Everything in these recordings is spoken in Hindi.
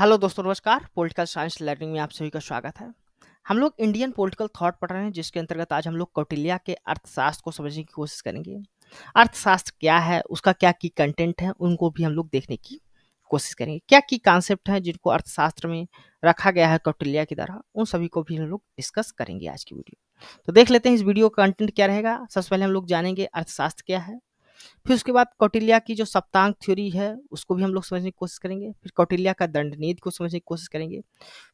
हेलो दोस्तों नमस्कार पॉलिटिकल साइंस लर्निंग में आप सभी का स्वागत है हम लोग इंडियन पॉलिटिकल थॉट पढ़ रहे हैं जिसके अंतर्गत आज हम लोग कौटिल्या के अर्थशास्त्र को समझने की कोशिश करेंगे अर्थशास्त्र क्या है उसका क्या की कंटेंट है उनको भी हम लोग देखने की कोशिश करेंगे क्या की कॉन्सेप्ट है जिनको अर्थशास्त्र में रखा गया है कौटिल्या की तरह उन सभी को भी हम लोग डिस्कस करेंगे आज की वीडियो तो देख लेते हैं इस वीडियो का कंटेंट क्या रहेगा सबसे पहले हम लोग जानेंगे अर्थशास्त्र क्या है फिर उसके बाद कौटिल्या की जो सप्तांग थ्योरी है उसको भी हम लोग समझने की कोशिश करेंगे फिर कौटिल्या का दंडनीति को समझने की कोशिश करेंगे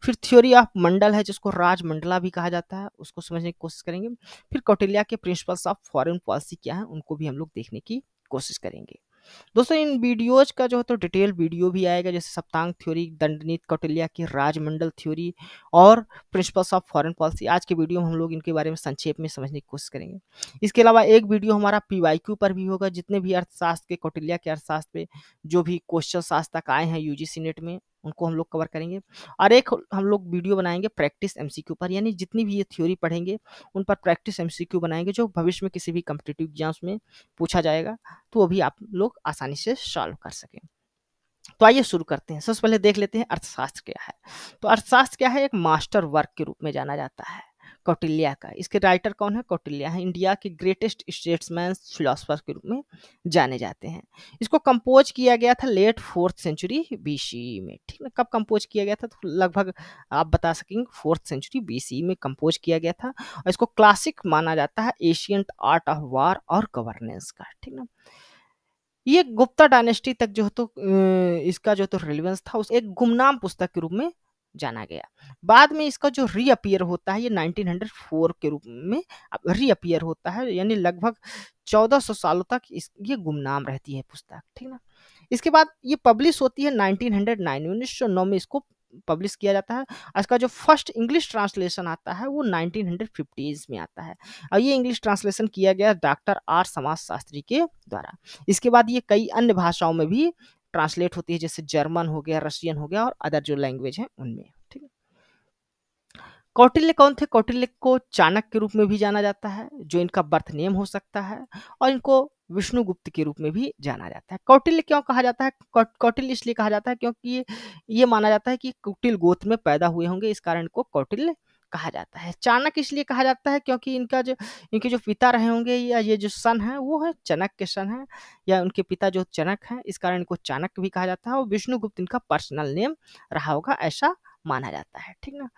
फिर थ्योरी ऑफ मंडल है जिसको राजमंडला भी कहा जाता है उसको समझने की कोशिश करेंगे फिर कौटिल्या के प्रिंसिपल्स ऑफ फॉरन पॉलिसी क्या है उनको भी हम लोग देखने की कोशिश करेंगे दोस्तों इन वीडियोज का जो है तो डिटेल वीडियो भी आएगा जैसे सप्तांग थ्योरी दंडनीत कौटिल्या की राजमंडल थ्योरी और प्रिंसिपल्स ऑफ फॉरेन पॉलिसी आज के वीडियो में हम लोग इनके बारे में संक्षेप में समझने की कोशिश करेंगे इसके अलावा एक वीडियो हमारा पी पर भी होगा जितने भी अर्थशास्त्र के कौटिल्या के अर्थशास्त्र पे जो भी क्वेश्चन आज तक आए हैं यूजीसी नेट में उनको हम लोग कवर करेंगे और एक हम लोग वीडियो बनाएंगे प्रैक्टिस एमसीक्यू पर यानी जितनी भी ये थ्योरी पढ़ेंगे उन पर प्रैक्टिस एमसीक्यू बनाएंगे जो भविष्य में किसी भी कम्पिटेटिव एग्जाम्स में पूछा जाएगा तो वो भी आप लोग आसानी से सॉल्व कर सकें तो आइए शुरू करते हैं सबसे पहले देख लेते हैं अर्थशास्त्र क्या है तो अर्थशास्त्र क्या है एक मास्टर वर्क के रूप में जाना जाता है कौटिल्या का इसके राइटर कौन है कौटिल्या है इंडिया के ग्रेटेस्ट स्टेट्समैन फिलोसफर के रूप में जाने जाते हैं इसको कंपोज किया गया था लेट फोर्थ सेंचुरी बी में ठीक है कब कंपोज किया गया था तो लगभग आप बता सकेंगे फोर्थ सेंचुरी बी में कंपोज किया गया था और इसको क्लासिक माना जाता है एशियंट आर्ट ऑफ वार और गवर्नेंस का ठीक ना ये गुप्ता डायनेस्टी तक जो तो इसका जो तो रिलेवेंस था उस एक गुमनाम पुस्तक के रूप में जाना गया बाद में इसका जो रीअपियर होता है ये 1904 के रूप में रीअपियर होता है यानी लगभग 1400 सालों तक इस ये गुमनाम रहती है पुस्तक ठीक ना इसके बाद ये पब्लिश होती है 1909 1909 में इसको पब्लिश किया जाता है इसका जो फर्स्ट इंग्लिश ट्रांसलेशन आता है वो नाइनटीन में आता है और ये इंग्लिश ट्रांसलेशन किया गया डॉक्टर आर समाज शास्त्री के द्वारा इसके बाद ये कई अन्य भाषाओं में भी ट्रांसलेट होती है जैसे जर्मन हो गया रशियन हो गया और अदर जो लैंग्वेज है उनमें ठीक है कौटिल्य कौन थे कौटिल्य को चाणक के रूप में भी जाना जाता है जो इनका बर्थ नेम हो सकता है और इनको विष्णुगुप्त के रूप में भी जाना जाता है कौटिल्य क्यों कहा जाता है कौटिल्य इसलिए कहा जाता है क्योंकि ये, ये माना जाता है कि कुटिल गोत्र में पैदा हुए होंगे इस कारण को कौटिल्य कहा जाता है चाणक्य इसलिए कहा जाता है क्योंकि इनका जो इनके जो पिता रहे होंगे या ये जो सन है वो है चनक के सन है या उनके पिता जो चनक है इस कारण इनको चाणक्य भी कहा जाता है और विष्णुगुप्त इनका पर्सनल नेम रहा होगा ऐसा माना जाता है ठीक ना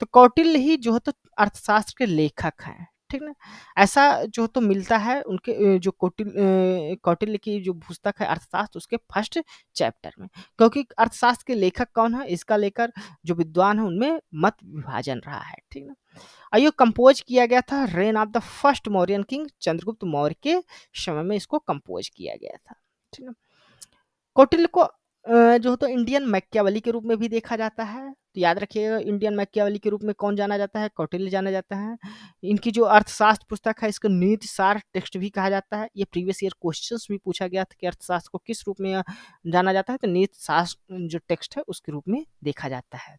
तो कौटिल्य ही जो है तो अर्थशास्त्र के लेखक हैं ठीक ना ऐसा जो तो मिलता है उनके जो कौटिल कौटिल्य की जो पुस्तक है अर्थशास्त्र उसके फर्स्ट चैप्टर में क्योंकि अर्थशास्त्र के लेखक कौन है इसका लेकर जो विद्वान है उनमें मत विभाजन रहा है ठीक ना आइयो कंपोज किया गया था reign of the first Mauryan king Chandragupta Maurya के समय में इसको कंपोज किया गया था ठीक ना कौटिल्य को जो हो तो इंडियन मैक्यावली के रूप में भी देखा जाता है। तो याद रखिएगा इंडियन मैक्यावली के रूप में कौन जाना जाता है, कौटिल्य जाना जाता है। इनकी जो अर्थशास्त्र पुस्तक है इसको सार टेक्स्ट भी कहा जाता है। ये प्रीवियस ईयर क्वेश्चंस भी पूछा गया था कि अर्थशास्त्र को किस रूप में जाना जाता है तो शास्त्र जो टेक्स्ट है उसके रूप में देखा जाता है।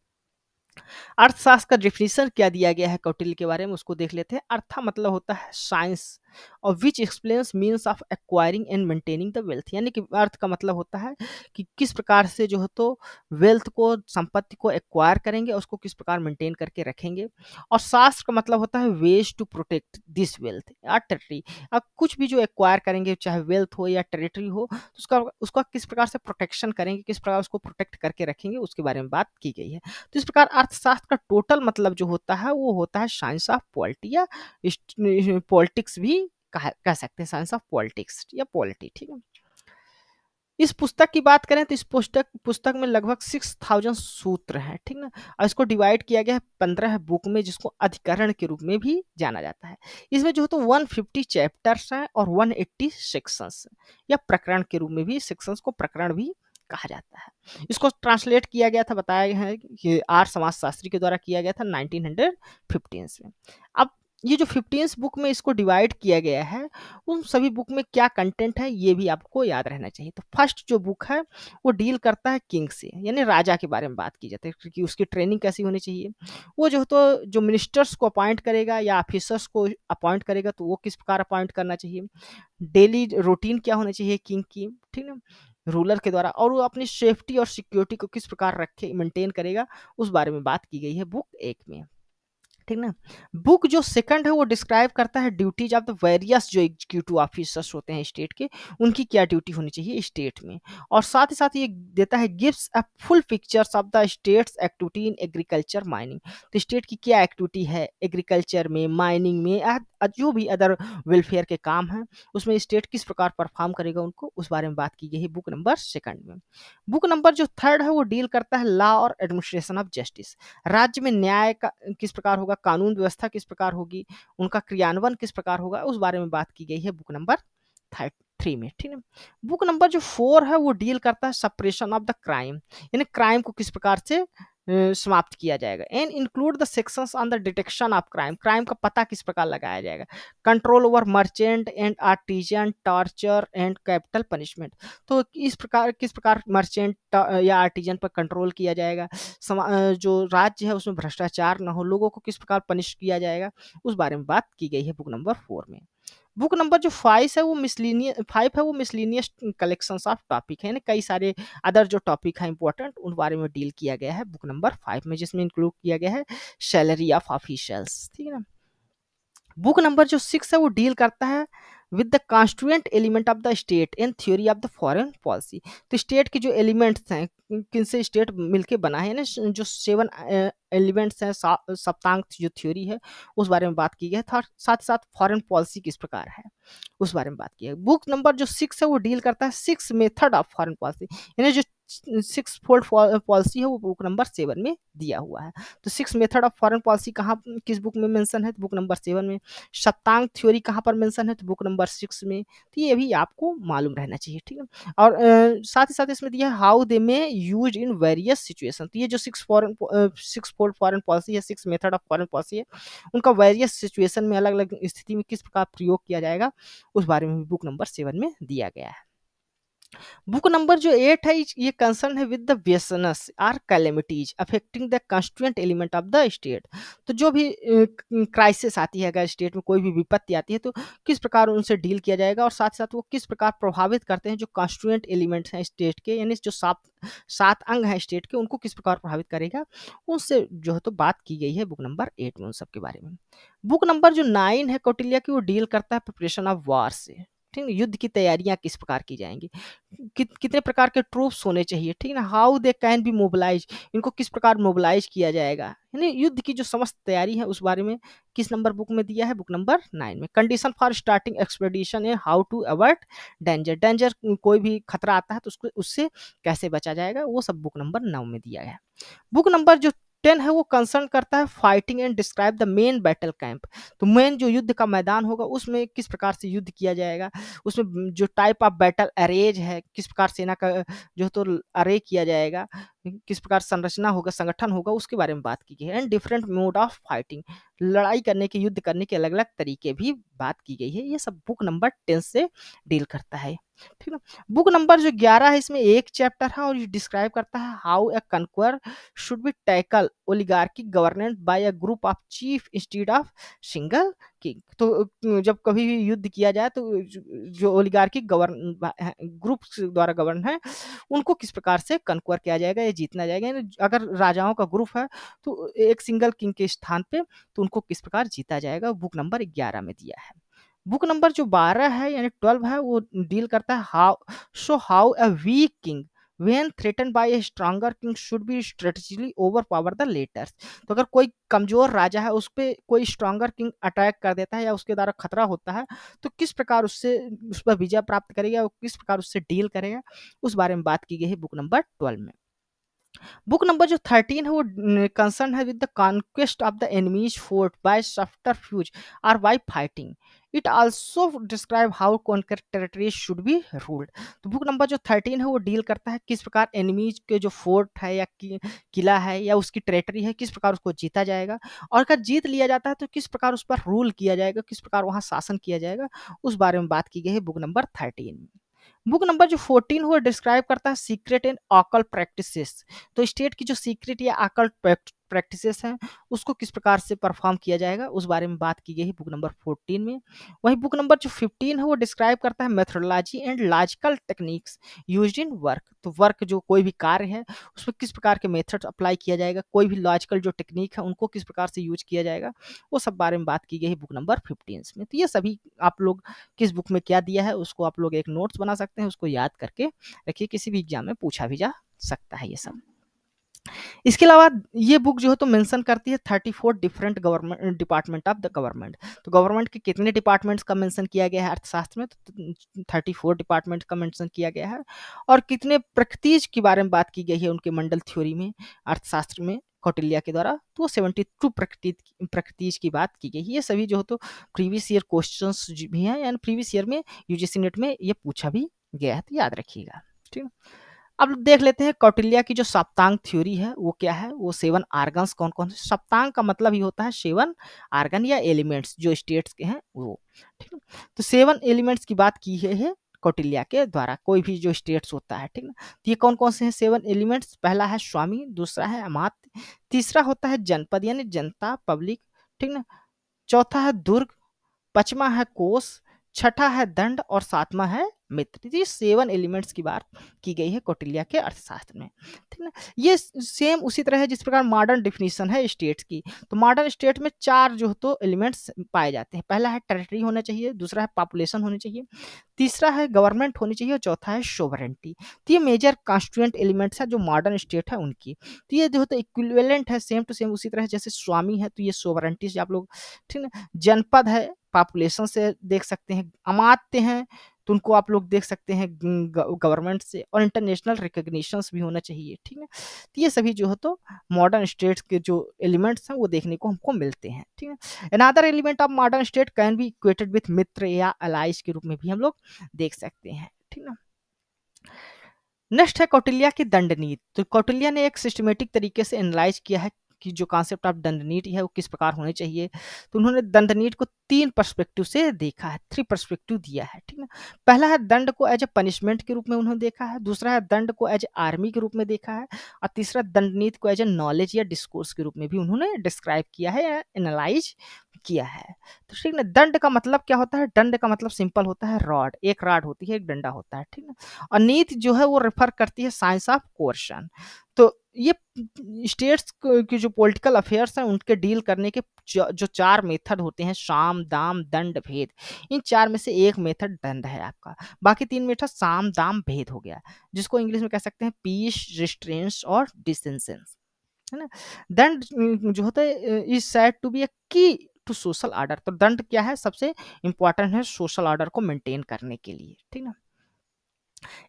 अर्थशास्त्र का डिफिनेशन क्या दिया गया है कौटिल्य के बारे में उसको देख लेते हैं। अर्था मतलब होता है साइंस और which explains means of acquiring and maintaining the wealth यानी कि अर्थ का मतलब होता है कि किस प्रकार से जो है तो वेल्थ को संपत्ति को एक्वायर करेंगे उसको किस प्रकार मेंटेन करके रखेंगे और शास्त्र का मतलब होता है ways to protect this wealth या टेरेटरी अब कुछ भी जो एक्वायर करेंगे चाहे वेल्थ हो या टेरेटरी हो तो उसका उसका किस प्रकार से प्रोटेक्शन करेंगे किस प्रकार उसको प्रोटेक्ट करके रखेंगे उसके बारे में बात की गई है तो इस प्रकार अर्थशास्त्र का टोटल मतलब जो होता है वो होता है साइंस ऑफ पॉलिटी या पॉलिटिक्स भी कह सकते हैं साइंस ऑफ पॉलिटिक्स या पॉलिटी ठीक है इस पुस्तक की बात करें तो इस पुस्तक पुस्तक में लगभग सिक्स थाउजेंड सूत्र हैं ठीक ना और इसको डिवाइड किया गया है पंद्रह बुक में जिसको अधिकरण के रूप में भी जाना जाता है इसमें जो है तो वन फिफ्टी चैप्टर्स हैं और वन एट्टी सेक्शंस या प्रकरण के रूप में भी सेक्शंस को प्रकरण भी कहा जाता है इसको ट्रांसलेट किया गया था बताया गया है कि आर समाज शास्त्री के द्वारा किया गया था नाइनटीन में अब ये जो फिफ्टीन बुक में इसको डिवाइड किया गया है उन सभी बुक में क्या कंटेंट है ये भी आपको याद रहना चाहिए तो फर्स्ट जो बुक है वो डील करता है किंग से यानी राजा के बारे में बात की जाती है क्योंकि उसकी ट्रेनिंग कैसी होनी चाहिए वो जो तो जो मिनिस्टर्स को अपॉइंट करेगा या ऑफिसर्स को अपॉइंट करेगा तो वो किस प्रकार अपॉइंट करना चाहिए डेली रूटीन क्या होना चाहिए किंग की ठीक ना रूलर के द्वारा और वो अपनी सेफ्टी और सिक्योरिटी को किस प्रकार रखे मेंटेन करेगा उस बारे में बात की गई है बुक एक में ठीक ना बुक जो सेकंड है वो डिस्क्राइब करता है ड्यूटीज ऑफ द वेरियस जो एग्जीक्यूटिव ऑफिसर्स होते हैं स्टेट के उनकी क्या ड्यूटी होनी चाहिए स्टेट में और साथ ही साथ ये देता है gives a full pictures of the states activity in agriculture mining तो स्टेट की क्या एक्टिविटी है एग्रीकल्चर में माइनिंग में जो भी अदर वेलफेयर के काम हैं उसमें स्टेट किस प्रकार परफॉर्म करेगा उनको उस बारे में बात की गई है बुक नंबर सेकंड में बुक नंबर जो थर्ड है वो डील करता है लॉ और एडमिनिस्ट्रेशन ऑफ जस्टिस राज्य में न्याय का किस प्रकार होगा होगा कानून व्यवस्था किस प्रकार होगी उनका क्रियान्वयन किस प्रकार होगा उस बारे में बात की गई है बुक नंबर थ्री में ठीक है बुक नंबर जो फोर है वो डील करता है सपरेशन ऑफ द क्राइम यानी क्राइम को किस प्रकार से समाप्त किया जाएगा and include the section on the detection of crime crime का पता किस प्रकार लगाया जाएगा control over merchant and artisan torture and capital punishment तो इस प्रकार किस प्रकार मर्चेंट या आर्टिजन पर कंट्रोल किया जाएगा जो राज्य है उसमें भ्रष्टाचार ना हो लोगों को किस प्रकार पनिश किया जाएगा उस बारे में बात की गई है बुक नंबर फोर में बुक नंबर जो फाइव है वो मिसलिनियस फाइव है वो मिसलिनियस कलेक्शन ऑफ टॉपिक है कई सारे अदर जो टॉपिक हैं इंपॉर्टेंट उन बारे में डील किया गया है बुक नंबर फाइव में जिसमें इंक्लूड किया गया है सैलरी ऑफ ऑफिशियल्स ठीक है ना बुक नंबर जो सिक्स है वो डील करता है with the constituent element of the state in theory of the foreign policy तो स्टेट के जो एलिमेंट्स हैं किन से स्टेट मिलके बना है जो सेवन एलिमेंट्स हैं सप्तांग जो थ्योरी है उस बारे में बात की गई है साथ ही साथ फॉरेन पॉलिसी किस प्रकार है उस बारे में बात की है बुक नंबर जो सिक्स है वो डील करता है six method of foreign policy यानी जो सिक्स फोल्ड पॉलिसी है वो बुक नंबर सेवन में दिया हुआ है तो six method of foreign policy कहाँ किस बुक में मेंशन है तो बुक नंबर सेवन में सप्तांग थ्योरी कहाँ पर मेंशन है तो बुक नंबर सिक्स में तो ये भी आपको मालूम रहना चाहिए ठीक है और साथ ही साथ इसमें दिया है how they may use in various situation तो ये जो six foreign six fold foreign policy है six method of foreign policy है उनका वेरियस सिचुएशन में अलग अलग स्थिति में किस प्रकार प्रयोग किया जाएगा उस बारे में भी बुक नंबर सेवन में दिया गया है बुक नंबर जो एट है ये कंसर्न है विद द बेसनस or calamities affecting the constituent element of the state तो जो भी क्राइसिस आती है अगर स्टेट में कोई भी विपत्ति आती है तो किस प्रकार उनसे डील किया जाएगा और साथ साथ वो किस प्रकार प्रभावित करते हैं जो कॉन्स्टिट्यूंट एलिमेंट्स हैं स्टेट के यानी जो सात सात अंग हैं स्टेट के उनको किस प्रकार प्रभावित करेगा उनसे जो है तो बात की गई है बुक नंबर एट में उन सब के बारे में बुक नंबर जो नाइन है कौटिल्या की वो डील करता है प्रिपरेशन ऑफ वार से ठीक है युद्ध की तैयारियां किस प्रकार की जाएंगी कि, कितने प्रकार के ट्रूप्स होने चाहिए ठीक है ना how they can be mobilize इनको किस प्रकार मोबिलाइज किया जाएगा यानी युद्ध की जो समस्त तैयारी है उस बारे में किस नंबर बुक में दिया है बुक नंबर नाइन में कंडीशन फॉर स्टार्टिंग एक्सपेडिशन है how to avoid danger danger कोई भी खतरा आता है तो उसको उससे कैसे बचा जाएगा वो सब बुक नंबर नौ में दिया गया बुक नंबर जो टेन है वो कंसर्न करता है fighting and describe the main battle camp तो मेन जो युद्ध का मैदान होगा उसमें किस प्रकार से युद्ध किया जाएगा उसमें जो टाइप ऑफ बैटल अरेज है किस प्रकार सेना का जो तो अरे किया जाएगा किस प्रकार संरचना होगा संगठन होगा उसके बारे में बात की गई है and different mode of fighting लड़ाई करने के युद्ध करने के अलग अलग तरीके भी बात की गई है ये सब बुक नंबर टेन से डील करता है ठीक है बुक नंबर जो ग्यारह है इसमें एक चैप्टर है और ये डिस्क्राइब करता है how a conqueror should be tackle oligarchic governance by a group of chief institute of single oligarchic तो जब कभी भी युद्ध किया जाए तो जो ओलिगार्किक गवर्न ग्रुप द्वारा गवर्न है उनको किस प्रकार से कंक्वर किया जाएगा या जीतना जाएगा अगर राजाओं का ग्रुप है तो एक सिंगल किंग के स्थान पे तो उनको किस प्रकार जीता जाएगा बुक नंबर ग्यारह में दिया है बुक नंबर जो बारह है यानी ट्वेल्व है वो डील करता है how so how a weak king when threaten by a stronger king should be strategically over power the latter's तो अगर कोई कमजोर राजा है उस पर कोई स्ट्रांगर किंग अटैक कर देता है या उसके द्वारा खतरा होता है तो किस प्रकार उससे उस पर विजय प्राप्त करेगा और किस प्रकार उससे डील करेगा उस बारे में बात की गई है बुक नंबर ट्वेल्व में बुक नंबर जो थर्टीन है वो कंसर्न है with the conquest of the enemies fort by subterfuge or by fighting it also describe how conquer territories should be ruled तो बुक नंबर जो थर्टीन है वो डील करता है किस प्रकार एनिमीज के जो फोर्ट है या कि, किला है या उसकी टेरिटरी है किस प्रकार उसको जीता जाएगा और अगर जीत लिया जाता है तो किस प्रकार उस पर रूल किया जाएगा किस प्रकार वहाँ शासन किया जाएगा उस बारे में बात की गई है बुक नंबर थर्टीन में बुक नंबर जो फोर्टीन हुआ डिस्क्राइब करता है सीक्रेट एंड ऑकल प्रैक्टिस तो स्टेट की जो सीक्रेट या आकल प्रैक्टिसेस हैं उसको किस प्रकार से परफॉर्म किया जाएगा उस बारे में बात की गई है बुक नंबर फोर्टीन में वही बुक नंबर जो फिफ्टीन है वो डिस्क्राइब करता है methodology and logical techniques use in work तो वर्क जो कोई भी कार्य है उसमें किस प्रकार के मेथड अप्लाई किया जाएगा कोई भी लॉजिकल जो टेक्निक है उनको किस प्रकार से यूज किया जाएगा वो सब बारे में बात की गई है बुक नंबर फिफ्टीन में तो ये सभी आप लोग किस बुक में क्या दिया है उसको आप लोग एक नोट्स बना सकते हैं उसको याद करके रखिए किसी भी एग्जाम में पूछा भी जा सकता है ये सब इसके अलावा ये बुक जो है तो मेंशन करती है 34 different government department of the government तो गवर्नमेंट के कितने डिपार्टमेंट्स का मेंशन किया गया है अर्थशास्त्र में तो 34 डिपार्टमेंट्स का मेंशन किया गया है और कितने प्रकृतिज के बारे में बात की गई है उनके मंडल थ्योरी में अर्थशास्त्र में कौटिल्या के द्वारा तो सेवेंटी टू प्रकृति की बात की गई है ये सभी जो हो तो प्रीवियस ईयर क्वेश्चन भी हैं यानी प्रीवियस ईयर में यूजीसी नेट में ये पूछा भी गया है तो याद रखिएगा ठीक है अब देख लेते हैं कौटिल्या की जो सप्तांग थ्योरी है वो क्या है वो सेवन आर्गन्स कौन कौन से सप्तांग का मतलब ही होता है सेवन आर्गन या एलिमेंट्स जो स्टेट्स के हैं वो ठीक है तो सेवन एलिमेंट्स की बात की है कौटिल्या के द्वारा कोई भी जो स्टेट्स होता है ठीक ना तो ये कौन कौन से हैं सेवन एलिमेंट्स पहला है स्वामी दूसरा है अमात तीसरा होता है जनपद यानी जनता पब्लिक ठीक ना चौथा है दुर्ग पचमा है कोष छठा है दंड और सातवा है मित्र ये सेवन एलिमेंट्स की बात की गई है कौटिल्या के अर्थशास्त्र में ठीक ना ये सेम उसी तरह है जिस प्रकार मॉडर्न डिफिनीशन है स्टेट्स की तो मॉडर्न स्टेट में चार जो तो एलिमेंट्स पाए जाते हैं पहला है टेरिटरी होना चाहिए दूसरा है पॉपुलेशन होनी चाहिए तीसरा है गवर्नमेंट होनी चाहिए और चौथा है सोवरेंटी तो ये मेजर कॉन्स्टिट्यूंट एलिमेंट्स है जो मॉडर्न स्टेट है उनकी तो ये जो तो इक्विवेलेंट है सेम टू सेम उसी तरह जैसे स्वामी है तो ये सोवरेंटी से आप लोग ठीक ना जनपद है पॉपुलेशन से देख सकते हैं अमात्य हैं तो उनको आप लोग देख सकते हैं गवर्नमेंट से और इंटरनेशनल रिकोगनीशंस भी होना चाहिए ठीक है तो ये सभी जो हो तो मॉडर्न स्टेट्स के जो एलिमेंट्स हैं वो देखने को हमको मिलते हैं ठीक है another element of modern state can भी इक्वेटेड विथ मित्र या अलाइज के रूप में भी हम लोग देख सकते हैं ठीक है नेक्स्ट है कौटिल्या की दंडनीत तो कौटिल्या ने एक सिस्टमेटिक तरीके से एनालाइज किया है कि जो कॉन्सेप्ट ऑफ दंडनीट है वो किस प्रकार होने चाहिए तो उन्होंने दंडनीट को तीन पर्सपेक्टिव से देखा है थ्री पर्सपेक्टिव दिया है ठीक ना पहला है दंड को एज ए पनिशमेंट के रूप में उन्होंने देखा है दूसरा है दंड को एज आर्मी के रूप में देखा है और तीसरा दंड नीति को एज ए नॉलेज या डिस्कोर्स के रूप में भी उन्होंने डिस्क्राइब किया है या एनालाइज किया है तो ठीक ना दंड का मतलब क्या होता है दंड का मतलब सिंपल होता है रॉड एक रॉड होती है एक डंडा होता है ठीक ना और नीति जो है वो रेफर करती है साइंस ऑफ कोर्शन तो ये स्टेट्स की जो पॉलिटिकल अफेयर्स हैं उनके डील करने के जो चार मेथड होते हैं शाम दाम दंड भेद इन चार में से एक मेथड दंड है आपका बाकी तीन मेथड साम दाम भेद हो गया जिसको इंग्लिश में कह सकते हैं पीस रिस्ट्रेंस और डिसेंसेंस है ना दंड जो होता है is said to be a key to social order तो दंड क्या है सबसे इंपॉर्टेंट है सोशल ऑर्डर को मेंटेन करने के लिए ठीक ना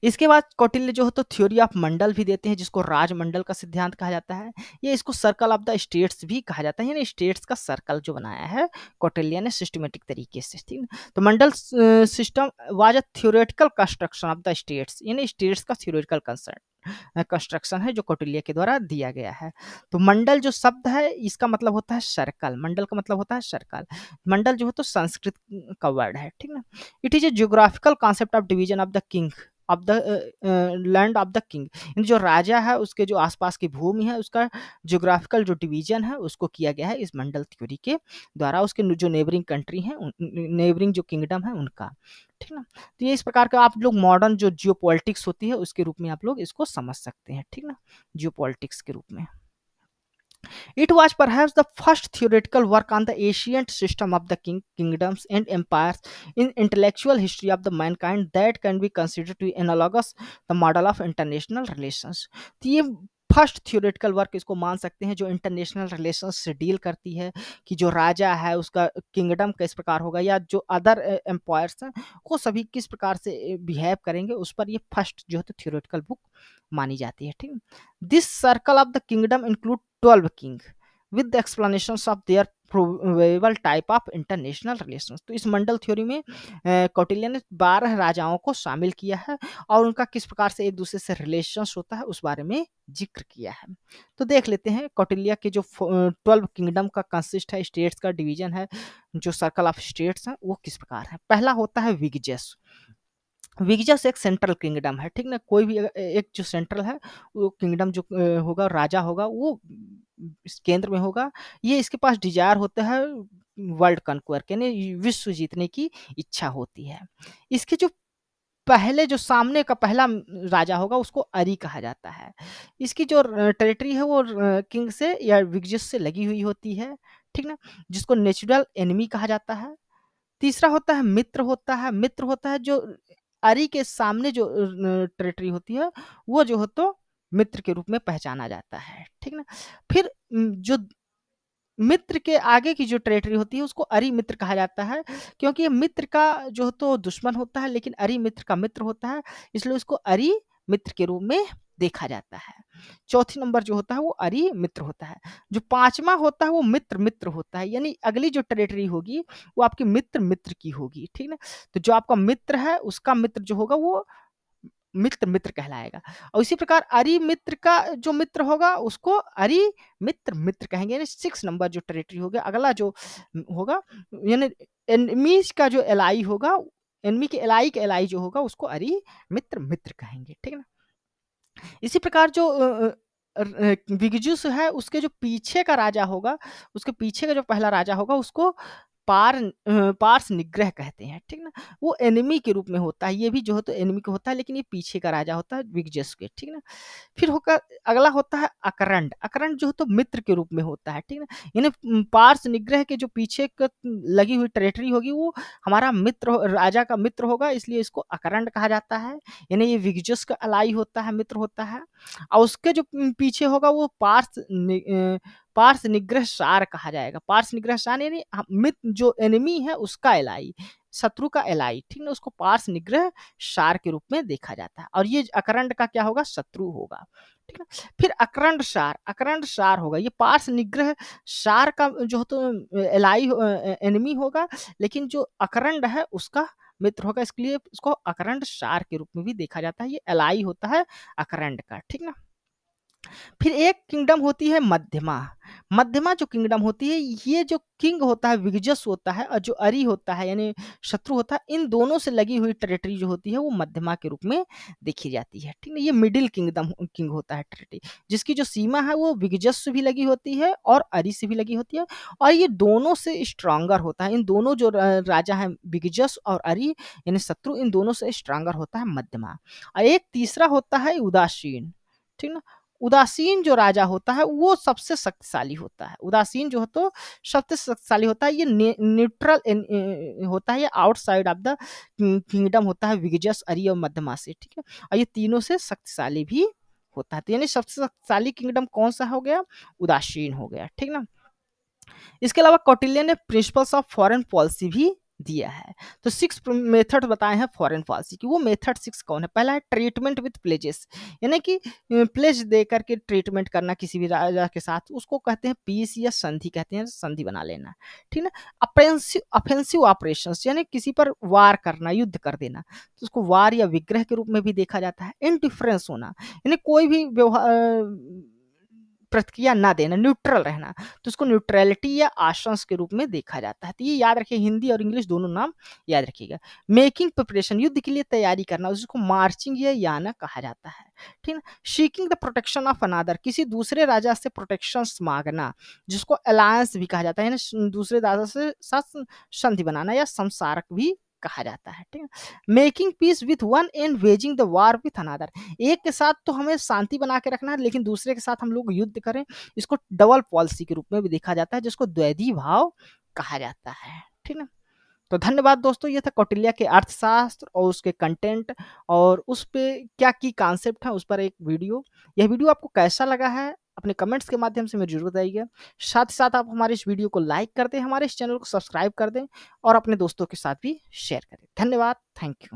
इसके बाद कौटिल्य जो है तो थ्योरी ऑफ मंडल भी देते हैं जिसको राजमंडल का सिद्धांत कहा जाता है ये इसको सर्कल ऑफ द स्टेट्स भी कहा जाता है यानी स्टेट्स का सर्कल जो बनाया है कौटिल्य ने सिस्टमेटिक तरीके से ठीक तो mandal system was a theoretical construction of the states यानी स्टेट्स का थ्योरेटिकल कंसर्ट कंस्ट्रक्शन है जो कौटिल्य के द्वारा दिया गया है तो मंडल जो शब्द है इसका मतलब होता है सर्कल मंडल का मतलब होता है सर्कल मंडल जो है तो संस्कृत का वर्ड है ठीक ना it is a geographical concept of division of the king of the land of the king जो राजा है उसके जो आसपास की भूमि है उसका जियोग्राफिकल जो डिवीजन है उसको किया गया है इस मंडल थ्योरी के द्वारा उसके जो नेबरिंग कंट्री है नेबरिंग जो किंगडम है उनका ठीक ना तो ये इस प्रकार का आप लोग मॉडर्न जो जियो होती है उसके रूप में आप लोग इसको समझ सकते हैं ठीक ना जियो के रूप में it was perhaps the first theoretical work on the Asian system of the king kingdoms and empire in intellectual history of the mankind that can be consider to analogous the model of international relation तो ये फर्स्ट थियोरेटिकल वर्क इसको मान सकते हैं जो इंटरनेशनल रिलेशन से डील करती है कि जो राजा है उसका किंगडम किस प्रकार होगा या जो अदर एम्पायर्स हैं वो सभी किस प्रकार से बिहेव करेंगे उस पर ये फर्स्ट जो है थियोरेटिकल तो बुक मानी जाती है ठीक this circle of the kingdom include 12 king with the explanation of their probable type of international relation तो इस मंडल थ्योरी में कौटिल्य ने बारह राजाओं को शामिल किया है और उनका किस प्रकार से एक दूसरे से रिलेशंस होता है उस बारे में जिक्र किया है तो देख लेते हैं कौटिल्या के जो ट्वेल्व किंगडम का कंसिस्ट है स्टेट्स का डिवीजन है जो सर्कल ऑफ स्टेट्स हैं वो किस प्रकार है पहला होता है विगजेस विगजस एक सेंट्रल किंगडम है ठीक ना कोई भी एक जो सेंट्रल है वो किंगडम जो होगा राजा होगा वो केंद्र में होगा ये इसके पास डिजायर होता है वर्ल्ड कंक्वर के विश्व जीतने की इच्छा होती है इसके जो पहले जो सामने का पहला राजा होगा उसको अरी कहा जाता है इसकी जो टेरिटरी है वो किंग से या विगजस से लगी हुई होती है ठीक ना जिसको नेचुरल एनिमी कहा जाता है तीसरा होता है मित्र होता है मित्र होता है जो अरी के सामने जो टेरिटरी होती है वो जो हो तो मित्र के रूप में पहचाना जाता है ठीक ना फिर जो मित्र के आगे की जो टेरिटरी होती है उसको अरी मित्र कहा जाता है क्योंकि मित्र का जो हो तो दुश्मन होता है लेकिन अरी मित्र का मित्र होता है इसलिए उसको अरि मित्र के रूप में देखा जाता है चौथी नंबर जो होता है वो अरि मित्र होता है जो पांचवा होता है वो मित्र मित्र होता है यानी अगली जो टेरिटरी होगी वो आपके मित्र मित्र की होगी ठीक ना तो जो आपका मित्र है उसका मित्र जो होगा वो मित्र मित्र कहलाएगा और इसी प्रकार अरि मित्र का जो मित्र होगा उसको अरि मित्र मित्र कहेंगे यानी सिक्स नंबर जो टेरिटरी होगा अगला जो होगा यानी एनमीज का जो एलाई होगा एनमी के एलाई के एलाई जो होगा उसको अरि मित्र मित्र कहेंगे ठीक है ना इसी प्रकार जो विगजुस है उसके जो पीछे का राजा होगा उसके पीछे का जो पहला राजा होगा उसको पार पार्स निग्रह कहते हैं ठीक ना वो एनिमी के रूप में होता है ये भी जो है तो एनिमी का होता है लेकिन ये पीछे का राजा होता है विगजस के ठीक ना फिर होकर अगला होता है अकरंड अकरंड जो है तो मित्र के रूप में होता है ठीक ना यानी पार्स निग्रह के जो पीछे लगी हुई टेरेटरी होगी वो हमारा मित्र राजा का मित्र होगा इसलिए इसको अकरंड कहा जाता है यानी ये विगजस का अलाई होता है मित्र होता है और उसके जो पीछे होगा वो पार्स पार्स निग्रह सार कहा जाएगा पार्स निग्रह सार यानी मित जो एनिमी है उसका एलाई शत्रु का एलाई ठीक ना उसको पार्स निग्रह सार के रूप में देखा जाता है और ये अकरंड का क्या होगा शत्रु होगा ठीक ना फिर अकरंड सार अकरंड सार होगा ये पार्स निग्रह सार का जो तो एलाई एनिमी होगा लेकिन जो अकरंड है उसका मित्र होगा इसके लिए इसको अकरंड सार के रूप में भी देखा जाता है ये एलाई होता है अकरंड का ठीक ना फिर एक किंगडम होती है मध्यमा मध्यमा जो किंगडम होती है ये जो किंग होता है विगजस होता है और जो अरी होता है यानी शत्रु होता है इन दोनों से लगी हुई टेरिटरी जो होती है वो मध्यमा के रूप में देखी जाती है ठीक है ये मिडिल किंगडम किंग होता है टेरिटरी जिसकी जो सीमा है वो विगजस से भी लगी होती है और अरी से भी लगी होती है और ये दोनों से स्ट्रांगर होता है इन दोनों जो राजा हैं विगजस और अरी यानी शत्रु इन दोनों से स्ट्रांगर होता है मध्यमा और एक तीसरा होता है उदासीन ठीक ना उदासीन जो राजा होता है वो सबसे शक्तिशाली होता है उदासीन जो हो तो सबसे शक्तिशाली होता है ये न्यूट्रल होता है ये आउटसाइड ऑफ द किंगडम होता है विगजस अरी और मध्यमा से ठीक है और ये तीनों से शक्तिशाली भी होता है तो यानी सबसे शक्तिशाली किंगडम कौन सा हो गया उदासीन हो गया ठीक ना इसके अलावा कौटिल्य ने प्रिंसिपल्स ऑफ फॉरेन पॉलिसी भी दिया है तो सिक्स मेथड बताए हैं फॉरेन पॉलिसी की वो मेथड सिक्स कौन है पहला है ट्रीटमेंट विथ प्लेजेस यानी कि प्लेज दे करके ट्रीटमेंट करना किसी भी राजा के साथ उसको कहते हैं पीस या संधि कहते हैं संधि बना लेना ठीक है अपेंसिव अफेंसिव ऑपरेशन यानी किसी पर वार करना युद्ध कर देना तो उसको वार या विग्रह के रूप में भी देखा जाता है इनडिफरेंस होना यानी कोई भी व्यवहार प्रतिक्रिया ना देना न्यूट्रल रहना तो उसको न्यूट्रलिटी या आश्रंस के रूप में देखा जाता है तो ये याद रखिए हिंदी और इंग्लिश दोनों नाम याद रखिएगा मेकिंग प्रिपरेशन युद्ध के लिए तैयारी करना उसको मार्चिंग या याना कहा जाता है ठीक है seeking the protection of another किसी दूसरे राजा से प्रोटेक्शन मांगना जिसको अलायंस भी कहा जाता है दूसरे राजा से साथ संधि बनाना या संसारक भी कहा जाता है ठीक है making peace with one and waging the war with another एक के साथ तो हमें शांति बना के रखना है लेकिन दूसरे के साथ हम लोग युद्ध करें इसको डबल पॉलिसी के रूप में भी देखा जाता है जिसको द्वैधी भाव कहा जाता है ठीक है तो धन्यवाद दोस्तों ये था कौटिल्या के अर्थशास्त्र और उसके कंटेंट और उस पर क्या की कॉन्सेप्ट है उस पर एक वीडियो यह वीडियो आपको कैसा लगा है अपने कमेंट्स के माध्यम से मुझे जरूर बताइएगा साथ ही साथ आप हमारे इस वीडियो को लाइक कर दें हमारे इस चैनल को सब्सक्राइब कर दें और अपने दोस्तों के साथ भी शेयर करें धन्यवाद थैंक यू